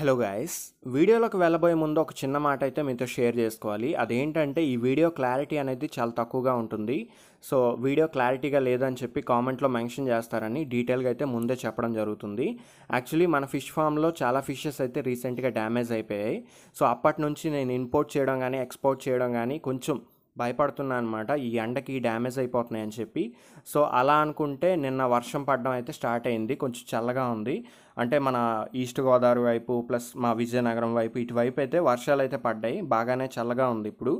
hello guys వీడియోలోకి వెళ్ళబోయే ముందు ఒక చిన్న మాట అయితే మీతో షేర్ చేసుకోవాలి అదేంటంటే ఈ వీడియో క్లారిటీ అనేది చాలా తక్కువగా ఉంటుంది సో వీడియో క్లారిటీగా లేదని చెప్పి కామెంట్లో మెన్షన్ చేస్తారని డీటెయిల్గా అయితే ముందే చెప్పడం జరుగుతుంది యాక్చువల్లీ మన ఫిష్ ఫామ్లో చాలా ఫిషెస్ అయితే రీసెంట్గా డ్యామేజ్ అయిపోయాయి సో అప్పటి నుంచి నేను ఇంపోర్ట్ చేయడం కానీ ఎక్స్పోర్ట్ చేయడం కానీ కొంచెం భయపడుతున్నా అనమాట ఈ ఎండకి డ్యామేజ్ అయిపోతున్నాయి అని చెప్పి సో అలా అనుకుంటే నిన్న వర్షం పడడం అయితే స్టార్ట్ అయింది కొంచెం చల్లగా ఉంది అంటే మన ఈస్ట్ గోదావరి వైపు ప్లస్ మా విజయనగరం వైపు ఇటువైపు అయితే వర్షాలు అయితే పడ్డాయి బాగానే చల్లగా ఉంది ఇప్పుడు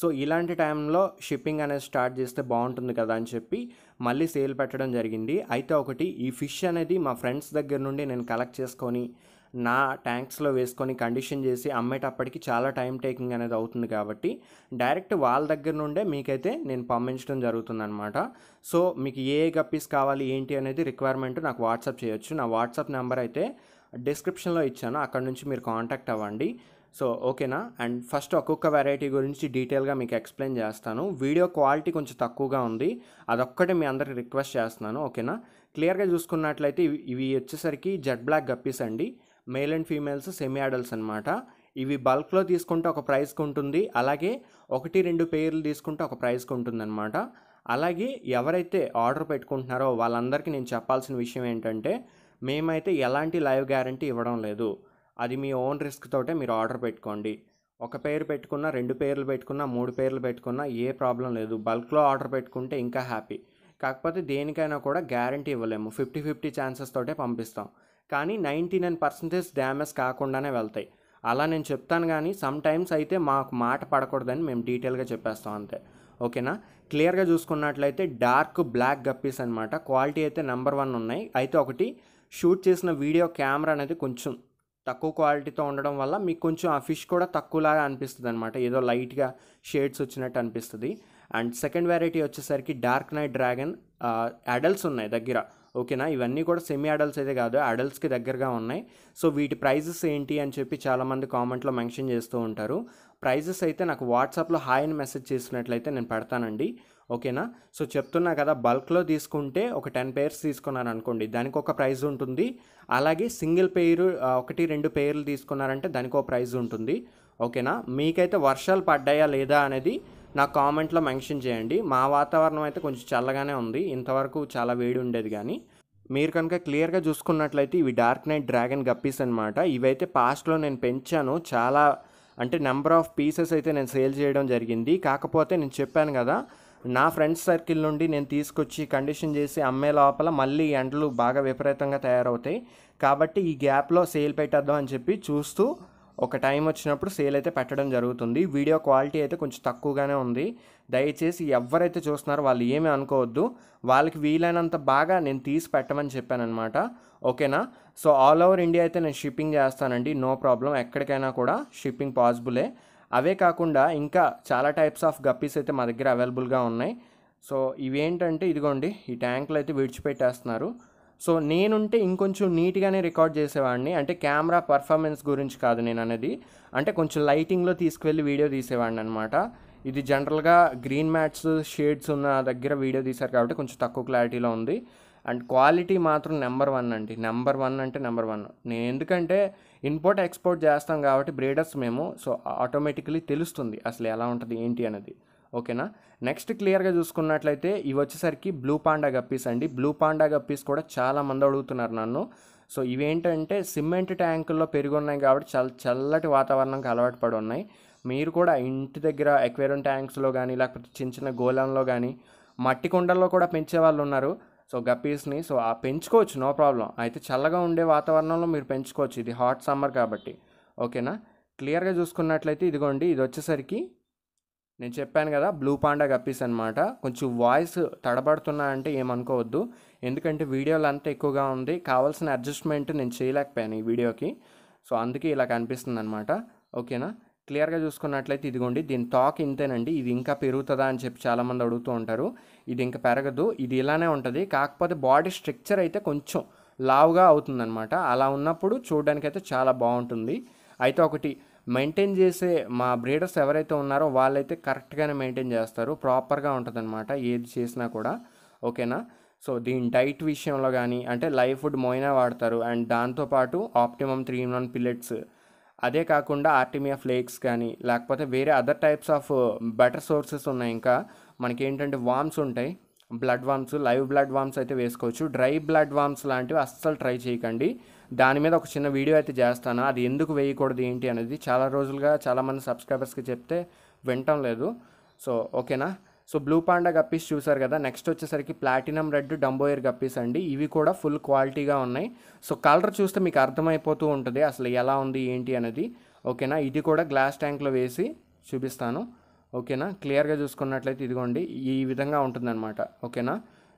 సో ఇలాంటి టైంలో షిప్పింగ్ అనేది స్టార్ట్ చేస్తే బాగుంటుంది కదా అని చెప్పి మళ్ళీ సేల్ పెట్టడం జరిగింది అయితే ఒకటి ఈ ఫిష్ అనేది మా ఫ్రెండ్స్ దగ్గర నుండి నేను కలెక్ట్ చేసుకొని నా ట్యాంక్స్లో వేసుకొని కండిషన్ చేసి అమ్మేటప్పటికి చాలా టైం టేకింగ్ అనేది అవుతుంది కాబట్టి డైరెక్ట్ వాళ్ళ దగ్గర నుండే మీకైతే నేను పంపించడం జరుగుతుందనమాట సో మీకు ఏ గప్పీస్ కావాలి ఏంటి అనేది రిక్వైర్మెంట్ నాకు వాట్సాప్ చేయొచ్చు నా వాట్సాప్ నెంబర్ అయితే డిస్క్రిప్షన్లో ఇచ్చాను అక్కడ నుంచి మీరు కాంటాక్ట్ అవ్వండి సో ఓకేనా అండ్ ఫస్ట్ ఒక్కొక్క వెరైటీ గురించి డీటెయిల్గా మీకు ఎక్స్ప్లెయిన్ చేస్తాను వీడియో క్వాలిటీ కొంచెం తక్కువగా ఉంది అదొక్కటే మీ అందరికి రిక్వెస్ట్ చేస్తున్నాను ఓకేనా క్లియర్గా చూసుకున్నట్లయితే ఇవి వచ్చేసరికి జెడ్ బ్లాక్ గప్పీస్ అండి male and females semi adults అనమాట ఇవి బల్క్లో తీసుకుంటే ఒక ప్రైస్కి ఉంటుంది అలాగే ఒకటి రెండు పేర్లు తీసుకుంటే ఒక ప్రైస్కి అనమాట అలాగే ఎవరైతే ఆర్డర్ పెట్టుకుంటున్నారో వాళ్ళందరికీ నేను చెప్పాల్సిన విషయం ఏంటంటే మేమైతే ఎలాంటి లైవ్ గ్యారంటీ ఇవ్వడం లేదు అది మీ ఓన్ రిస్క్ తోటే మీరు ఆర్డర్ పెట్టుకోండి ఒక పేరు పెట్టుకున్నా రెండు పేర్లు పెట్టుకున్నా మూడు పేర్లు పెట్టుకున్నా ఏ ప్రాబ్లం లేదు బల్క్లో ఆర్డర్ పెట్టుకుంటే ఇంకా హ్యాపీ కాకపోతే దేనికైనా కూడా గ్యారంటీ ఇవ్వలేము ఫిఫ్టీ ఫిఫ్టీ ఛాన్సెస్ తోటే పంపిస్తాం కానీ నైంటీ నైన్ పర్సెంటేజ్ డ్యామేజ్ కాకుండానే వెళ్తాయి అలా నేను చెప్తాను కానీ సమ్ టైమ్స్ అయితే మాకు మాట పడకూడదని మేము డీటెయిల్గా చెప్పేస్తాం అంతే ఓకేనా క్లియర్గా చూసుకున్నట్లయితే డార్క్ బ్లాక్ గప్పీస్ అనమాట క్వాలిటీ అయితే నెంబర్ వన్ ఉన్నాయి అయితే ఒకటి షూట్ చేసిన వీడియో కెమెరా అనేది కొంచెం తక్కువ క్వాలిటీతో ఉండడం వల్ల మీకు కొంచెం ఆ ఫిష్ కూడా తక్కువలాగా అనిపిస్తుంది అనమాట ఏదో లైట్గా షేడ్స్ వచ్చినట్టు అనిపిస్తుంది అండ్ సెకండ్ వెరైటీ వచ్చేసరికి డార్క్ నైట్ డ్రాగన్ అడల్ట్స్ ఉన్నాయి దగ్గర ఓకేనా ఇవన్నీ కూడా సెమీ అడల్ట్స్ అయితే కాదు అడల్ట్స్కి దగ్గరగా ఉన్నాయి సో వీటి ప్రైజెస్ ఏంటి అని చెప్పి చాలామంది కామెంట్లో మెన్షన్ చేస్తూ ఉంటారు ప్రైజెస్ అయితే నాకు వాట్సాప్లో హాయ్ అని మెసేజ్ చేసినట్లయితే నేను పెడతానండి ఓకేనా సో చెప్తున్నా కదా బల్క్లో తీసుకుంటే ఒక టెన్ పేర్స్ తీసుకున్నారు అనుకోండి దానికి ఒక ప్రైజ్ ఉంటుంది అలాగే సింగిల్ పేరు ఒకటి రెండు పేర్లు తీసుకున్నారంటే దానికి ఒక ప్రైజ్ ఉంటుంది ఓకేనా మీకైతే వర్షాలు పడ్డాయా లేదా అనేది నా కామెంట్లో మెన్షన్ చేయండి మా వాతావరణం అయితే కొంచెం చల్లగానే ఉంది ఇంతవరకు చాలా వేడి ఉండేది కానీ మీరు కనుక క్లియర్గా చూసుకున్నట్లయితే ఇవి డార్క్ నైట్ డ్రాగన్ గప్పీస్ అనమాట ఇవైతే పాస్ట్లో నేను పెంచాను చాలా అంటే నెంబర్ ఆఫ్ పీసెస్ అయితే నేను సేల్ చేయడం జరిగింది కాకపోతే నేను చెప్పాను కదా నా ఫ్రెండ్స్ సర్కిల్ నుండి నేను తీసుకొచ్చి కండిషన్ చేసి అమ్మే లోపల మళ్ళీ ఎండలు బాగా విపరీతంగా తయారవుతాయి కాబట్టి ఈ గ్యాప్లో సేల్ పెట్టేద్దాం అని చెప్పి చూస్తూ ఒక టైం వచ్చినప్పుడు సేల్ అయితే పెట్టడం జరుగుతుంది వీడియో క్వాలిటీ అయితే కొంచెం తక్కువగానే ఉంది దయచేసి ఎవరైతే చూస్తున్నారో వాళ్ళు ఏమీ అనుకోవద్దు వాళ్ళకి వీలైనంత బాగా నేను తీసి పెట్టమని చెప్పానమాట ఓకేనా సో ఆల్ ఓవర్ ఇండియా అయితే నేను షిప్పింగ్ చేస్తానండి నో ప్రాబ్లం ఎక్కడికైనా కూడా షిప్పింగ్ పాసిబులే అవే కాకుండా ఇంకా చాలా టైప్స్ ఆఫ్ గప్పీస్ అయితే మా దగ్గర అవైలబుల్గా ఉన్నాయి సో ఇవేంటంటే ఇదిగోండి ఈ ట్యాంకులు అయితే విడిచిపెట్టేస్తున్నారు సో నేనుంటే ఇంకొంచెం నీట్గానే రికార్డ్ చేసేవాడిని అంటే కెమెరా పర్ఫార్మెన్స్ గురించి కాదు నేను అనేది అంటే కొంచెం లైటింగ్లో తీసుకువెళ్ళి వీడియో తీసేవాడిని అనమాట ఇది జనరల్గా గ్రీన్ మ్యాట్స్ షేడ్స్ ఉన్న దగ్గర వీడియో తీశారు కాబట్టి కొంచెం తక్కువ క్లారిటీలో ఉంది అండ్ క్వాలిటీ మాత్రం నెంబర్ వన్ అండి నెంబర్ వన్ అంటే నెంబర్ వన్ నేను ఎందుకంటే ఇంపోర్ట్ ఎక్స్పోర్ట్ చేస్తాం కాబట్టి బ్రేడర్స్ మేము సో ఆటోమేటికలీ తెలుస్తుంది అసలు ఎలా ఉంటుంది ఏంటి అనేది ఓకేనా నెక్స్ట్ క్లియర్గా చూసుకున్నట్లయితే ఇవి వచ్చేసరికి బ్లూ పాండా గప్పీస్ అండి బ్లూ పాండా గప్పీస్ కూడా చాలామంది అడుగుతున్నారు నన్ను సో ఇవేంటంటే సిమెంట్ ట్యాంకుల్లో పెరిగి ఉన్నాయి కాబట్టి చల్ చల్లటి వాతావరణంకి అలవాటు పడి ఉన్నాయి మీరు కూడా ఇంటి దగ్గర ఎక్వేరియం ట్యాంక్స్లో కానీ లేకపోతే చిన్న చిన్న గోళంలో కానీ మట్టి కుండల్లో కూడా పెంచే వాళ్ళు ఉన్నారు సో గప్పీస్ని సో ఆ పెంచుకోవచ్చు నో ప్రాబ్లం అయితే చల్లగా ఉండే వాతావరణంలో మీరు పెంచుకోవచ్చు ఇది హాట్ సమ్మర్ కాబట్టి ఓకేనా క్లియర్గా చూసుకున్నట్లయితే ఇదిగోండి ఇది వచ్చేసరికి నేను చెప్పాను కదా బ్లూ పాండా గప్పీస్ అనమాట కొంచెం వాయిస్ తడబడుతున్నా అంటే ఏమనుకోవద్దు ఎందుకంటే వీడియోలు అంతా ఎక్కువగా ఉంది కావాల్సిన అడ్జస్ట్మెంట్ నేను చేయలేకపోయాను ఈ వీడియోకి సో అందుకే ఇలా కనిపిస్తుంది అనమాట ఓకేనా క్లియర్గా చూసుకున్నట్లయితే ఇదిగోండి దీని టాక్ ఇంతేనండి ఇది ఇంకా పెరుగుతుందా అని చెప్పి చాలామంది అడుగుతూ ఉంటారు ఇది ఇంకా పెరగదు ఇది ఇలానే ఉంటుంది కాకపోతే బాడీ స్ట్రక్చర్ అయితే కొంచెం లావుగా అవుతుందన్నమాట అలా ఉన్నప్పుడు చూడడానికైతే చాలా బాగుంటుంది అయితే ఒకటి మెయింటైన్ చేసే మా బ్రీడర్స్ ఎవరైతే ఉన్నారో వాళ్ళైతే కరెక్ట్గానే మెయింటైన్ చేస్తారు ప్రాపర్గా అనమాట ఏది చేసినా కూడా ఓకేనా సో దీని డైట్ విషయంలో కానీ అంటే లైఫ్ ఫుడ్ మోయినా వాడతారు అండ్ దాంతోపాటు optimum three in one pellets అదే కాకుండా ఆర్టిమియా ఫ్లేక్స్ కానీ లేకపోతే వేరే other types of better sources ఉన్నాయి ఇంకా మనకి ఏంటంటే వామ్స్ ఉంటాయి blood worms live blood worms అయితే వేసుకోవచ్చు డ్రై బ్లడ్ వామ్స్ లాంటివి అస్సలు ట్రై చేయకండి దాని మీద ఒక చిన్న వీడియో అయితే చేస్తాను అది ఎందుకు వేయకూడదు ఏంటి అనేది చాలా రోజులుగా చాలామంది సబ్స్క్రైబర్స్కి చెప్తే వింటం లేదు సో ఓకేనా సో బ్లూ పాండా గప్పీస్ చూసారు కదా నెక్స్ట్ వచ్చేసరికి ప్లాటినం రెడ్ డంబోయర్ గప్పీస్ అండి ఇవి కూడా ఫుల్ క్వాలిటీగా ఉన్నాయి సో కలర్ చూస్తే మీకు అర్థమైపోతూ ఉంటుంది అసలు ఎలా ఉంది ఏంటి అనేది ఓకేనా ఇది కూడా గ్లాస్ ట్యాంక్లో వేసి చూపిస్తాను ఓకేనా క్లియర్గా చూసుకున్నట్లయితే ఇదిగోండి ఈ విధంగా ఉంటుందన్నమాట ఓకేనా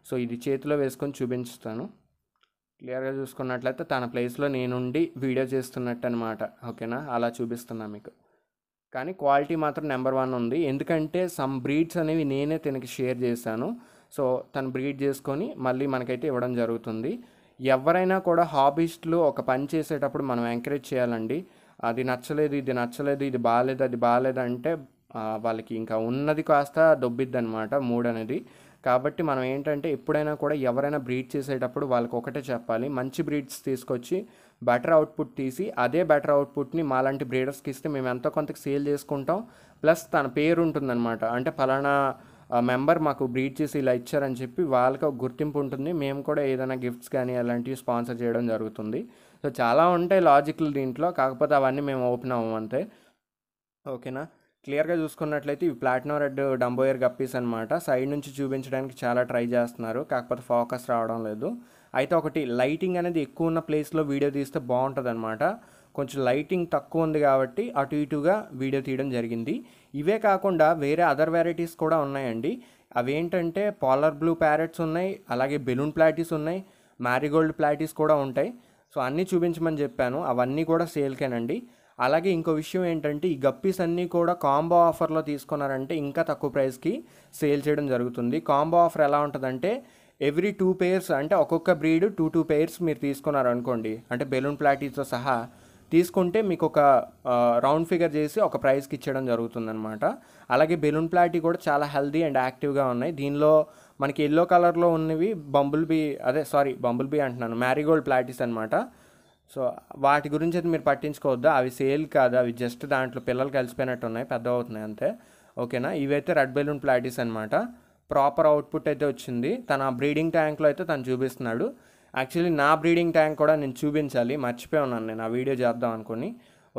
సో ఇది చేతిలో వేసుకొని చూపించుతాను క్లియర్గా చూసుకున్నట్లయితే తన ప్లేస్లో నేనుండి వీడియో చేస్తున్నట్టు అనమాట ఓకేనా అలా చూపిస్తున్నా మీకు కానీ క్వాలిటీ మాత్రం నెంబర్ వన్ ఉంది ఎందుకంటే సమ్ బ్రీడ్స్ అనేవి నేనే తనకి షేర్ చేశాను సో తను బ్రీడ్ చేసుకొని మళ్ళీ మనకైతే ఇవ్వడం జరుగుతుంది ఎవరైనా కూడా హాబీస్ట్లు ఒక పని చేసేటప్పుడు మనం ఎంకరేజ్ చేయాలండి అది నచ్చలేదు ఇది నచ్చలేదు ఇది బాగాలేదు అది బాగాలేదు అంటే వాళ్ళకి ఇంకా ఉన్నది కాస్త అనమాట మూడ్ అనేది కాబట్టి మనం ఏంటంటే ఎప్పుడైనా కూడా ఎవరైనా బ్రీడ్ చేసేటప్పుడు వాళ్ళకి ఒకటే చెప్పాలి మంచి బ్రీడ్స్ తీసుకొచ్చి బెటర్ అవుట్పుట్ తీసి అదే బెటర్ అవుట్పుట్ని మాలాంటి బ్రీడర్స్కి ఇస్తే మేము ఎంతో కొంతకు సేల్ చేసుకుంటాం ప్లస్ తన పేరు ఉంటుందన్నమాట అంటే ఫలానా మెంబర్ మాకు బ్రీడ్ చేసి ఇలా ఇచ్చారని చెప్పి వాళ్ళకి ఒక గుర్తింపు ఉంటుంది మేము కూడా ఏదైనా గిఫ్ట్స్ కానీ అలాంటివి స్పాన్సర్ చేయడం జరుగుతుంది సో చాలా ఉంటాయి లాజిక్లు దీంట్లో కాకపోతే అవన్నీ మేము ఓపెన్ అవ్వమంతే అంతే ఓకేనా క్లియర్గా చూసుకున్నట్లయితే ఇవి ప్లాటినం రెడ్ డంబోయర్ గప్పీస్ అనమాట సైడ్ నుంచి చూపించడానికి చాలా ట్రై చేస్తున్నారు కాకపోతే ఫోకస్ రావడం లేదు అయితే ఒకటి లైటింగ్ అనేది ఎక్కువ ఉన్న ప్లేస్లో వీడియో తీస్తే బాగుంటుంది అనమాట కొంచెం లైటింగ్ తక్కువ ఉంది కాబట్టి అటు ఇటుగా వీడియో తీయడం జరిగింది ఇవే కాకుండా వేరే అదర్ వెరైటీస్ కూడా ఉన్నాయండి అవేంటంటే పాలర్ బ్లూ ప్యారెట్స్ ఉన్నాయి అలాగే బెలూన్ ప్లాటీస్ ఉన్నాయి మ్యారీగోల్డ్ ప్లాటీస్ కూడా ఉంటాయి సో అన్నీ చూపించమని చెప్పాను అవన్నీ కూడా సేల్కేనండి అలాగే ఇంకో విషయం ఏంటంటే ఈ గప్పీస్ అన్నీ కూడా కాంబో ఆఫర్లో తీసుకున్నారంటే ఇంకా తక్కువ ప్రైస్కి సేల్ చేయడం జరుగుతుంది కాంబో ఆఫర్ ఎలా ఉంటుందంటే ఎవ్రీ టూ పేర్స్ అంటే ఒక్కొక్క బ్రీడ్ టూ టూ పేర్స్ మీరు తీసుకున్నారు అనుకోండి అంటే బెలూన్ ప్లాటీతో సహా తీసుకుంటే మీకు ఒక రౌండ్ ఫిగర్ చేసి ఒక ప్రైస్కి ఇచ్చడం జరుగుతుందనమాట అలాగే బెలూన్ ప్లాటీ కూడా చాలా హెల్దీ అండ్ యాక్టివ్గా ఉన్నాయి దీనిలో మనకి ఎల్లో కలర్లో ఉన్నవి బంబుల్ బీ అదే సారీ బంబుల్ బీ అంటున్నాను మ్యారీగోల్డ్ ప్లాటీస్ అనమాట సో వాటి గురించి అయితే మీరు పట్టించుకోవద్దు అవి సేల్ కాదు అవి జస్ట్ దాంట్లో పిల్లలు కలిసిపోయినట్టు ఉన్నాయి పెద్ద అవుతున్నాయి అంతే ఓకేనా ఇవైతే రెడ్ బెలూన్ ప్లాటీస్ అనమాట ప్రాపర్ అవుట్పుట్ అయితే వచ్చింది తన బ్రీడింగ్ ట్యాంక్లో అయితే తను చూపిస్తున్నాడు యాక్చువల్లీ నా బ్రీడింగ్ ట్యాంక్ కూడా నేను చూపించాలి మర్చిపోయి ఉన్నాను నేను ఆ వీడియో చేద్దాం అనుకుని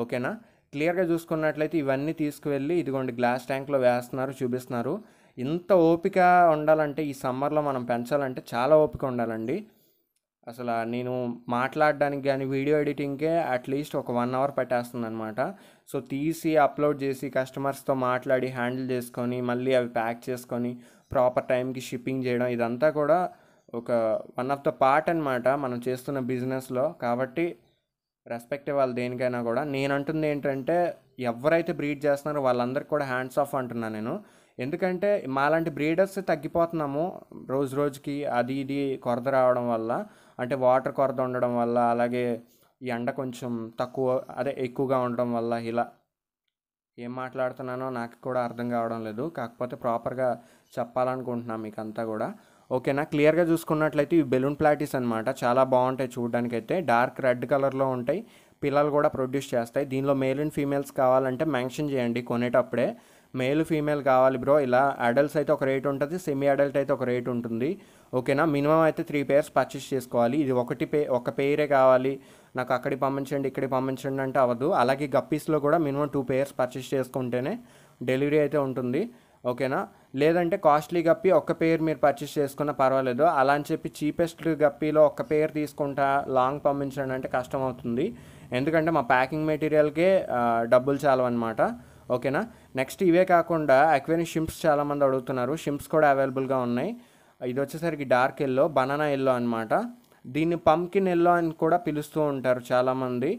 ఓకేనా క్లియర్గా చూసుకున్నట్లయితే ఇవన్నీ తీసుకువెళ్ళి ఇదిగోండి గ్లాస్ ట్యాంక్లో వేస్తున్నారు చూపిస్తున్నారు ఇంత ఓపిక ఉండాలంటే ఈ సమ్మర్లో మనం పెంచాలంటే చాలా ఓపిక ఉండాలండి అసలు నేను మాట్లాడడానికి కానీ వీడియో ఎడిటింగ్కే అట్లీస్ట్ ఒక వన్ అవర్ పట్టేస్తుంది అనమాట సో తీసి అప్లోడ్ చేసి కస్టమర్స్తో మాట్లాడి హ్యాండిల్ చేసుకొని మళ్ళీ అవి ప్యాక్ చేసుకొని ప్రాపర్ టైంకి షిప్పింగ్ చేయడం ఇదంతా కూడా ఒక వన్ ఆఫ్ ద పార్ట్ అనమాట మనం చేస్తున్న బిజినెస్లో కాబట్టి రెస్పెక్ట్ వాళ్ళు దేనికైనా కూడా నేను అంటుంది ఏంటంటే ఎవరైతే బ్రీడ్ చేస్తున్నారో వాళ్ళందరికీ కూడా హ్యాండ్స్ ఆఫ్ అంటున్నాను నేను ఎందుకంటే మాలాంటి బ్రీడర్స్ తగ్గిపోతున్నాము రోజు రోజుకి అది ఇది కొరత రావడం వల్ల అంటే వాటర్ కొరత ఉండడం వల్ల అలాగే ఎండ కొంచెం తక్కువ అదే ఎక్కువగా ఉండడం వల్ల ఇలా ఏం మాట్లాడుతున్నానో నాకు కూడా అర్థం కావడం లేదు కాకపోతే ప్రాపర్గా చెప్పాలనుకుంటున్నాను మీకు అంతా కూడా ఓకేనా క్లియర్గా చూసుకున్నట్లయితే ఇవి బెలూన్ ప్లాటీస్ అనమాట చాలా బాగుంటాయి చూడడానికి అయితే డార్క్ రెడ్ కలర్లో ఉంటాయి పిల్లలు కూడా ప్రొడ్యూస్ చేస్తాయి దీనిలో మేల్ అండ్ ఫీమేల్స్ కావాలంటే మెన్షన్ చేయండి కొనేటప్పుడే మేల్ ఫీమేల్ కావాలి బ్రో ఇలా అడల్ట్స్ అయితే ఒక రేట్ ఉంటుంది సెమీ అడల్ట్ అయితే ఒక రేట్ ఉంటుంది ఓకేనా మినిమం అయితే త్రీ పేర్స్ పర్చేస్ చేసుకోవాలి ఇది ఒకటి పే ఒక పేరే కావాలి నాకు అక్కడికి పంపించండి ఇక్కడికి పంపించండి అంటే అవ్వదు అలాగే గప్పీస్లో కూడా మినిమం టూ పేర్స్ పర్చేస్ చేసుకుంటేనే డెలివరీ అయితే ఉంటుంది ఓకేనా లేదంటే కాస్ట్లీ గప్పి ఒక్క పేరు మీరు పర్చేస్ చేసుకున్న పర్వాలేదు అలా అని చెప్పి చీపెస్ట్ గప్పిలో ఒక్క పేరు తీసుకుంటా లాంగ్ పంపించండి అంటే కష్టం అవుతుంది ఎందుకంటే మా ప్యాకింగ్ మెటీరియల్కే డబ్బులు చాలవన్నమాట ఓకేనా నెక్స్ట్ ఇవే కాకుండా అక్వేరియం షింప్స్ చాలామంది అడుగుతున్నారు షింప్స్ కూడా అవైలబుల్గా ఉన్నాయి ఇది వచ్చేసరికి డార్క్ ఎల్లో బనానా ఎల్లో అనమాట దీన్ని పంకిన్ ఎల్లో అని కూడా పిలుస్తూ ఉంటారు చాలామంది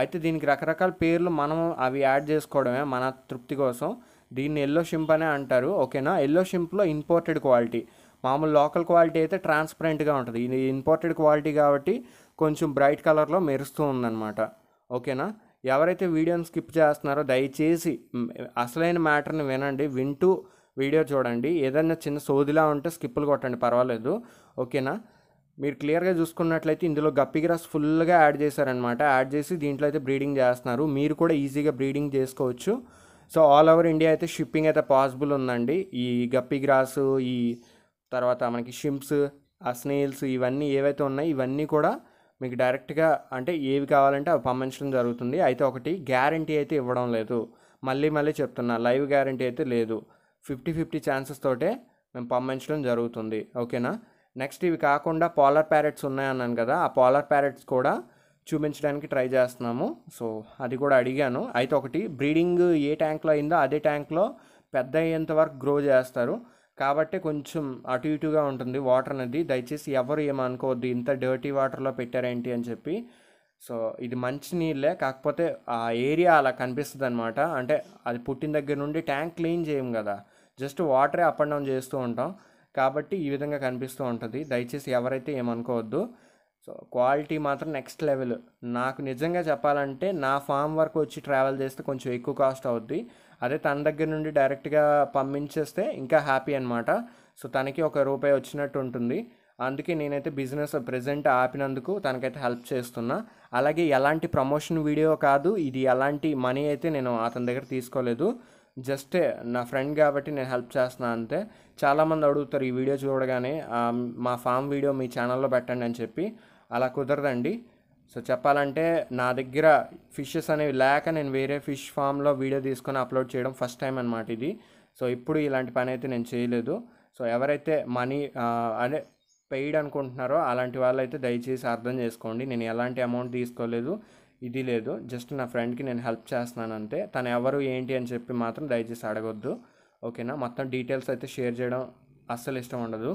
అయితే దీనికి రకరకాల పేర్లు మనం అవి యాడ్ చేసుకోవడమే మన తృప్తి కోసం దీన్ని ఎల్లో షింప్ అనే అంటారు ఓకేనా ఎల్లో షింప్లో ఇంపోర్టెడ్ క్వాలిటీ మామూలు లోకల్ క్వాలిటీ అయితే ట్రాన్స్పరెంట్గా ఉంటుంది ఇది ఇంపోర్టెడ్ క్వాలిటీ కాబట్టి కొంచెం బ్రైట్ కలర్లో మెరుస్తూ ఉందన్నమాట ఓకేనా ఎవరైతే వీడియోని స్కిప్ చేస్తున్నారో దయచేసి అసలైన మ్యాటర్ని వినండి వింటూ వీడియో చూడండి ఏదైనా చిన్న సోదిలా ఉంటే స్కిప్పులు కొట్టండి పర్వాలేదు ఓకేనా మీరు క్లియర్గా చూసుకున్నట్లయితే ఇందులో గప్పిగ్రాస్ ఫుల్గా యాడ్ చేశారనమాట యాడ్ చేసి దీంట్లో అయితే బ్రీడింగ్ చేస్తున్నారు మీరు కూడా ఈజీగా బ్రీడింగ్ చేసుకోవచ్చు సో ఆల్ ఓవర్ ఇండియా అయితే షిప్పింగ్ అయితే పాసిబుల్ ఉందండి ఈ గప్పిగ్రాస్ ఈ తర్వాత మనకి షింప్స్ ఆ స్నేల్స్ ఇవన్నీ ఏవైతే ఉన్నాయో ఇవన్నీ కూడా మీకు డైరెక్ట్గా అంటే ఏవి కావాలంటే అవి పంపించడం జరుగుతుంది అయితే ఒకటి గ్యారంటీ అయితే ఇవ్వడం లేదు మళ్ళీ మళ్ళీ చెప్తున్నా లైవ్ గ్యారంటీ అయితే లేదు ఫిఫ్టీ ఫిఫ్టీ ఛాన్సెస్ తోటే మేము పంపించడం జరుగుతుంది ఓకేనా నెక్స్ట్ ఇవి కాకుండా పోలర్ ప్యారెట్స్ ఉన్నాయన్నాను కదా ఆ పోలర్ ప్యారెట్స్ కూడా చూపించడానికి ట్రై చేస్తున్నాము సో అది కూడా అడిగాను అయితే ఒకటి బ్రీడింగ్ ఏ ట్యాంక్లో అయిందో అదే ట్యాంక్లో పెద్ద అయ్యేంత వరకు గ్రో చేస్తారు కాబట్టి కొంచెం అటు ఇటుగా ఉంటుంది వాటర్ అనేది దయచేసి ఎవరు ఏమనుకోవద్దు ఇంత డర్టీ వాటర్లో పెట్టారేంటి అని చెప్పి సో ఇది మంచి నీళ్ళే కాకపోతే ఆ ఏరియా అలా కనిపిస్తుంది అనమాట అంటే అది పుట్టిన దగ్గర నుండి ట్యాంక్ క్లీన్ చేయం కదా జస్ట్ వాటరే అప్ అండ్ డౌన్ చేస్తూ ఉంటాం కాబట్టి ఈ విధంగా కనిపిస్తూ ఉంటుంది దయచేసి ఎవరైతే ఏమనుకోవద్దు సో క్వాలిటీ మాత్రం నెక్స్ట్ లెవెల్ నాకు నిజంగా చెప్పాలంటే నా ఫామ్ వరకు వచ్చి ట్రావెల్ చేస్తే కొంచెం ఎక్కువ కాస్ట్ అవుద్ది అదే తన దగ్గర నుండి డైరెక్ట్గా పంపించేస్తే ఇంకా హ్యాపీ అనమాట సో తనకి ఒక రూపాయి వచ్చినట్టు ఉంటుంది అందుకే నేనైతే బిజినెస్ ప్రజెంట్ ఆపినందుకు తనకైతే హెల్ప్ చేస్తున్నా అలాగే ఎలాంటి ప్రమోషన్ వీడియో కాదు ఇది ఎలాంటి మనీ అయితే నేను అతని దగ్గర తీసుకోలేదు జస్ట్ నా ఫ్రెండ్ కాబట్టి నేను హెల్ప్ చేస్తున్నాను అంతే చాలామంది అడుగుతారు ఈ వీడియో చూడగానే మా ఫామ్ వీడియో మీ ఛానల్లో పెట్టండి అని చెప్పి అలా కుదరదండి సో చెప్పాలంటే నా దగ్గర ఫిషెస్ అనేవి లేక నేను వేరే ఫిష్ ఫామ్లో వీడియో తీసుకొని అప్లోడ్ చేయడం ఫస్ట్ టైం అనమాట ఇది సో ఇప్పుడు ఇలాంటి పని అయితే నేను చేయలేదు సో ఎవరైతే మనీ అదే పెయిడ్ అనుకుంటున్నారో అలాంటి వాళ్ళైతే దయచేసి అర్థం చేసుకోండి నేను ఎలాంటి అమౌంట్ తీసుకోలేదు ఇది లేదు జస్ట్ నా ఫ్రెండ్కి నేను హెల్ప్ చేస్తున్నాను అంతే తను ఎవరు ఏంటి అని చెప్పి మాత్రం దయచేసి అడగొద్దు ఓకేనా మొత్తం డీటెయిల్స్ అయితే షేర్ చేయడం అస్సలు ఇష్టం ఉండదు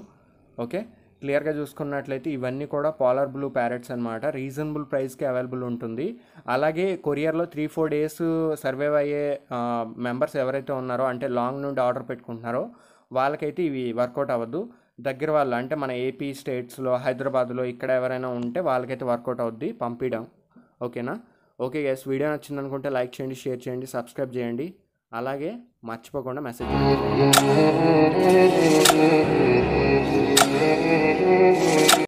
ఓకే క్లియర్గా చూసుకున్నట్లయితే ఇవన్నీ కూడా పాలర్ బ్లూ ప్యారెట్స్ అనమాట రీజనబుల్ ప్రైస్కి అవైలబుల్ ఉంటుంది అలాగే కొరియర్లో త్రీ ఫోర్ డేస్ సర్వైవ్ అయ్యే మెంబర్స్ ఎవరైతే ఉన్నారో అంటే లాంగ్ నుండి ఆర్డర్ పెట్టుకుంటున్నారో వాళ్ళకైతే ఇవి వర్కౌట్ అవ్వద్దు దగ్గర వాళ్ళు అంటే మన ఏపీ స్టేట్స్లో హైదరాబాద్లో ఇక్కడ ఎవరైనా ఉంటే వాళ్ళకైతే వర్కౌట్ అవుద్ది పంపించడం ఓకేనా ఓకే ఎస్ వీడియో నచ్చిందనుకుంటే లైక్ చేయండి షేర్ చేయండి సబ్స్క్రైబ్ చేయండి అలాగే మర్చిపోకుండా మెసేజ్ చేయండి